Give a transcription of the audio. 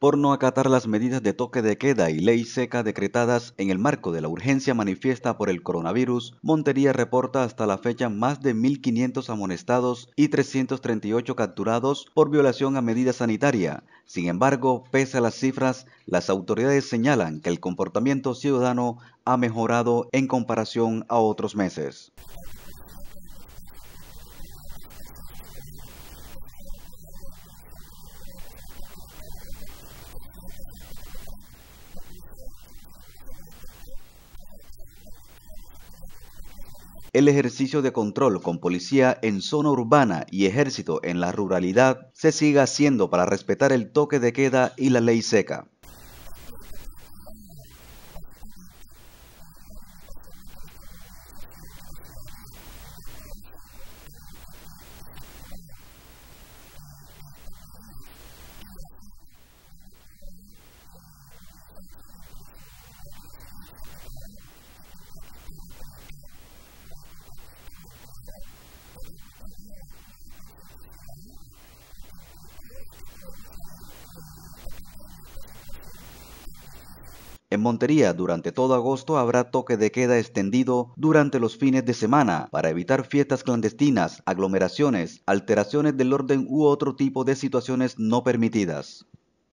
por no acatar las medidas de toque de queda y ley seca decretadas en el marco de la urgencia manifiesta por el coronavirus, Montería reporta hasta la fecha más de 1.500 amonestados y 338 capturados por violación a medida sanitaria. Sin embargo, pese a las cifras, las autoridades señalan que el comportamiento ciudadano ha mejorado en comparación a otros meses. El ejercicio de control con policía en zona urbana y ejército en la ruralidad se siga haciendo para respetar el toque de queda y la ley seca. En Montería, durante todo agosto habrá toque de queda extendido durante los fines de semana para evitar fiestas clandestinas, aglomeraciones, alteraciones del orden u otro tipo de situaciones no permitidas.